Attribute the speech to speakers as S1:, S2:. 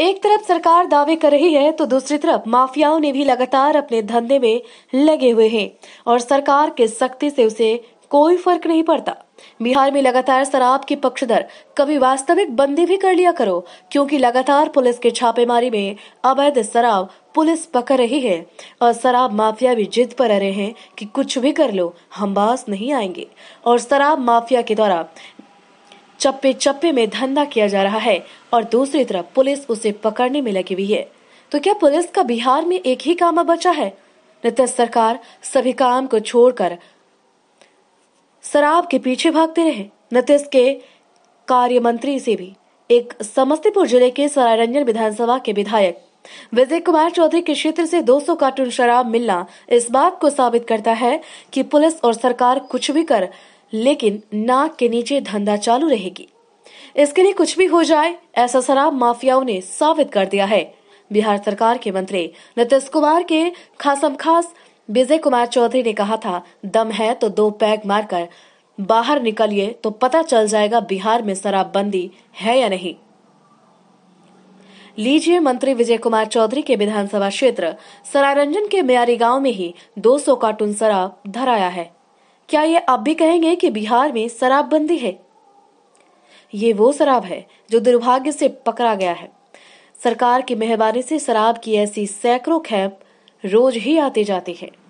S1: एक तरफ सरकार दावे कर रही है तो दूसरी तरफ माफियाओं ने भी लगातार अपने धंधे में लगे हुए हैं और सरकार के सख्ती से उसे कोई फर्क नहीं पड़ता बिहार में लगातार शराब की पक्षधर कभी वास्तविक बंदी भी कर लिया करो क्योंकि लगातार पुलिस के छापेमारी में अवैध शराब पुलिस पकड़ रही है और शराब माफिया भी जिद पर आ रहे हैं कि कुछ भी कर लो हम बास नहीं आएंगे और शराब माफिया के द्वारा चप्पे चप्पे में धंधा किया जा रहा है और दूसरी तरफ पुलिस उसे पकड़ने में लगी हुई है तो क्या पुलिस का बिहार में एक ही काम बचा है नीतीश सरकार सभी काम को छोड़कर शराब के पीछे भागते रहे नीतीश के कार्य मंत्री से भी एक समस्तीपुर जिले के सरायरंजन विधानसभा के विधायक विजय कुमार चौधरी के क्षेत्र से 200 कार्टून शराब मिलना इस बात को साबित करता है कि पुलिस और सरकार कुछ भी कर लेकिन नाक के नीचे धंधा चालू रहेगी इसके लिए कुछ भी हो जाए ऐसा शराब माफियाओं ने साबित कर दिया है बिहार सरकार के मंत्री नीतीश कुमार के खासम खास विजय कुमार चौधरी ने कहा था दम है तो दो पैग मारकर बाहर निकलिए तो पता चल जाएगा बिहार में शराबबंदी है या नहीं लीजिए मंत्री विजय कुमार चौधरी के विधानसभा क्षेत्र सरारंजन के म्यारी गांव में ही 200 कार्टून शराब धराया है क्या ये आप भी कहेंगे कि बिहार में शराबबंदी है ये वो शराब है जो दुर्भाग्य से पकड़ा गया है सरकार की मेहरबानी से शराब की ऐसी सैकड़ों खैप रोज ही आते जाते हैं